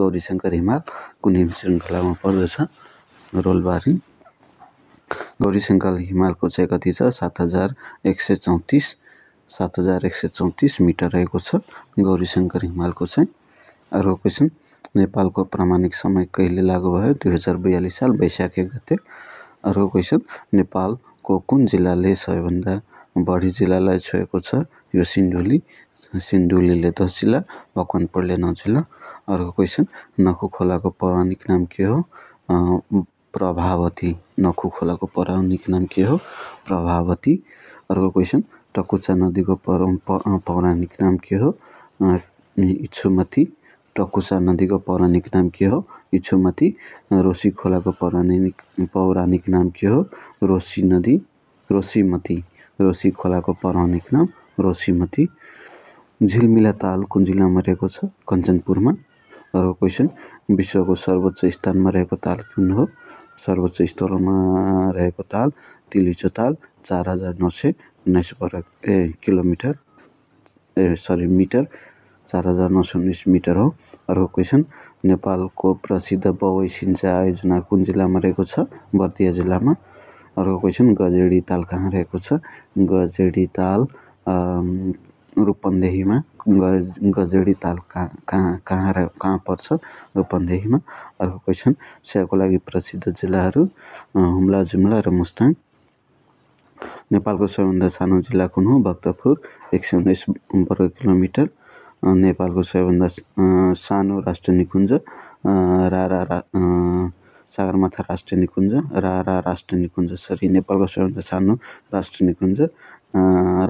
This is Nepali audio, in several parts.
गौरीशङ्कर हिमाल कुन श्रृङ्खलामा पर्दछ रोलबारी गौरीशङ्कर हिमालको चाहिँ कति छ सात हजार एक सय चौतिस सात हजार एक सय चौतिस मिटर रहेको छ गौरीशङ्कर हिमालको चाहिँ अर्को क्वेसन नेपालको प्रामाणिक समय कहिले लागु भयो दुई हजार बयालिस साल वैशाख एक गते अर्को क्वेसन नेपालको कुन जिल्लाले सबैभन्दा बढी जिल्लालाई छोएको छ यो सिन्धुली सिन्धुलीले दस जिल्ला मकवानपुरले नौ जिल्ला अर्को क्वेसन नखु खोलाको पौराणिक नाम के हो प्रभावती नखु खोलाको पौराणिक नाम के हो प्रभावती अर्को क्वेसन टकुचा नदीको पौरा पौराणिक नाम के हो इच्छुमती टकुसा नदीको पौराणिक नाम के हो इच्छुमती रोसी खोलाको पौराणिक पौराणिक नाम के हो रोसी नदी रोसीमती रोसी खोलाको पौराणिक नाम रोसीमती झिलमिला ताल कुन जिल्लामा रहेको छ कञ्चनपुरमा अर्को क्वेसन विश्वको सर्वोच्च स्थानमा रहेको ताल कुन हो सर्वोच्च स्तरमा रहेको ताल तिलिचो ताल चार हजार नौ सय उन्नाइस वर्ग ए किलोमिटर ए सरी मिटर चार हजार नौ सय उन्नाइस मिटर हो अर्को क्वेसन नेपालको प्रसिद्ध बवै सिन्चा आयोजना कुन जिल्लामा रहेको छ बर्दिया जिल्लामा अर्को क्वेसन गजेडी ताल कहाँ रहेको छ गजेडी ताल रूपन्देहीमा गजेडी ताल कहाँ कहाँ कहाँ कहाँ पर्छ रूपन्देहीमा अर्को क्वेसन स्याको लागि प्रसिद्ध जिल्लाहरू हुम्ला जुम्ला र मुस्ताङ नेपालको सबैभन्दा सानो जिल्ला कुन हो भक्तपुर एक सय उन्नाइस वर्ग किलोमिटर नेपालको सबैभन्दा सानो राष्ट्र निकुञ्ज रारा रा सगरमाथा राष्ट्रिय निकुञ्ज रारा राष्ट्रिय निकुञ्ज सरी नेपालको सबैभन्दा सानो राष्ट्रिय निकुञ्ज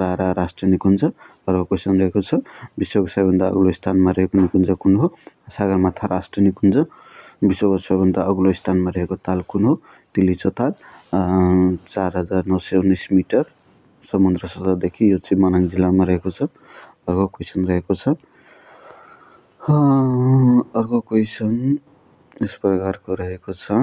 रारा राष्ट्रिय निकुञ्ज अर्को क्वेसन रहेको छ विश्वको सबैभन्दा अग्लो स्थानमा रहेको निकुञ्ज कुन हो सगरमाथा राष्ट्रिय निकुञ्ज विश्वको सबैभन्दा अग्लो स्थानमा रहेको ताल कुन हो तिलिचो ताल चार हजार नौ सय उन्नाइस मिटर समुद्र सतहदेखि यो चाहिँ मनाङ जिल्लामा रहेको छ अर्को क्वेसन रहेको छ अर्को क्वेसन यस प्रकारको रहेको छ